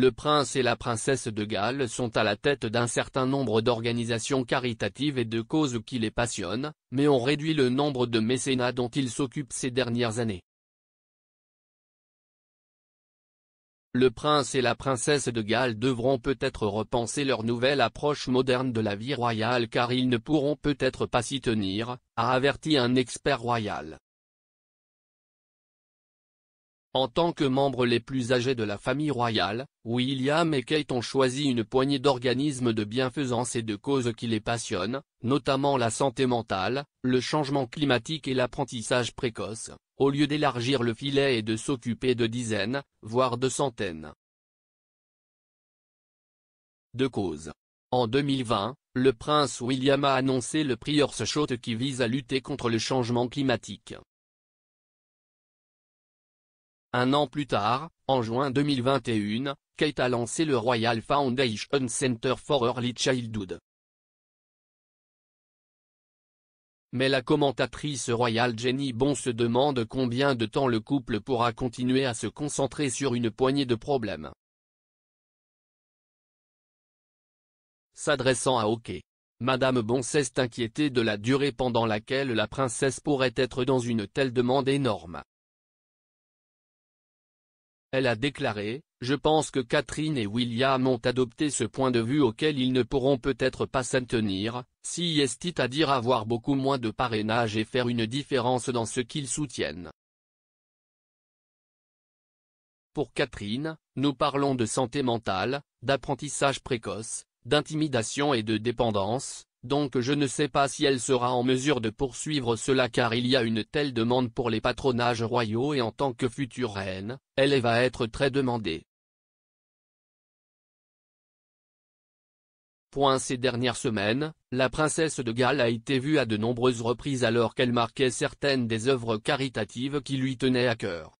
le prince et la princesse de Galles sont à la tête d'un certain nombre d'organisations caritatives et de causes qui les passionnent, mais ont réduit le nombre de mécénats dont ils s'occupent ces dernières années. Le prince et la princesse de Galles devront peut-être repenser leur nouvelle approche moderne de la vie royale car ils ne pourront peut-être pas s'y tenir, a averti un expert royal. En tant que membres les plus âgés de la famille royale, William et Kate ont choisi une poignée d'organismes de bienfaisance et de causes qui les passionnent, notamment la santé mentale, le changement climatique et l'apprentissage précoce, au lieu d'élargir le filet et de s'occuper de dizaines, voire de centaines de causes. En 2020, le prince William a annoncé le Prior's Shot qui vise à lutter contre le changement climatique. Un an plus tard, en juin 2021, Kate a lancé le Royal Foundation Center for Early Childhood. Mais la commentatrice royale Jenny Bon se demande combien de temps le couple pourra continuer à se concentrer sur une poignée de problèmes. S'adressant à OK, Madame Bon s'est inquiétée de la durée pendant laquelle la princesse pourrait être dans une telle demande énorme. Elle a déclaré, Je pense que Catherine et William ont adopté ce point de vue auquel ils ne pourront peut-être pas s'en tenir, si est à dire avoir beaucoup moins de parrainage et faire une différence dans ce qu'ils soutiennent. Pour Catherine, nous parlons de santé mentale, d'apprentissage précoce, d'intimidation et de dépendance, donc je ne sais pas si elle sera en mesure de poursuivre cela car il y a une telle demande pour les patronages royaux et en tant que future reine, elle va être très demandée. Point ces dernières semaines, la princesse de Galles a été vue à de nombreuses reprises alors qu'elle marquait certaines des œuvres caritatives qui lui tenaient à cœur.